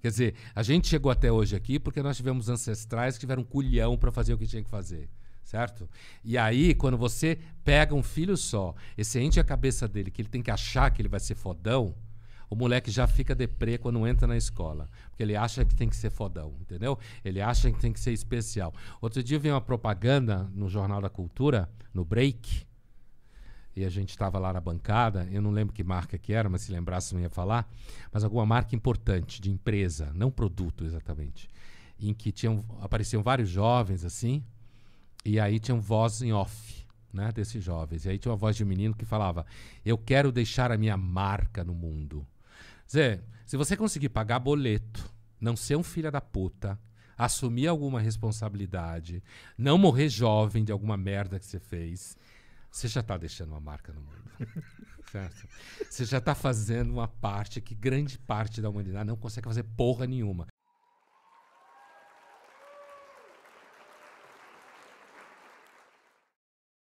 Quer dizer, a gente chegou até hoje aqui porque nós tivemos ancestrais que tiveram um culhão para fazer o que tinha que fazer certo? E aí, quando você pega um filho só e você enche a cabeça dele que ele tem que achar que ele vai ser fodão, o moleque já fica deprê quando entra na escola. Porque ele acha que tem que ser fodão, entendeu? Ele acha que tem que ser especial. Outro dia vi uma propaganda no Jornal da Cultura, no Break, e a gente estava lá na bancada, eu não lembro que marca que era, mas se lembrasse não ia falar, mas alguma marca importante de empresa, não produto exatamente, em que tinham, apareciam vários jovens assim, e aí tinham voz em off, né, desses jovens. E aí tinha uma voz de um menino que falava: "Eu quero deixar a minha marca no mundo". Zé, se você conseguir pagar boleto, não ser um filho da puta, assumir alguma responsabilidade, não morrer jovem de alguma merda que você fez, você já está deixando uma marca no mundo. certo? Você já está fazendo uma parte que grande parte da humanidade não consegue fazer porra nenhuma.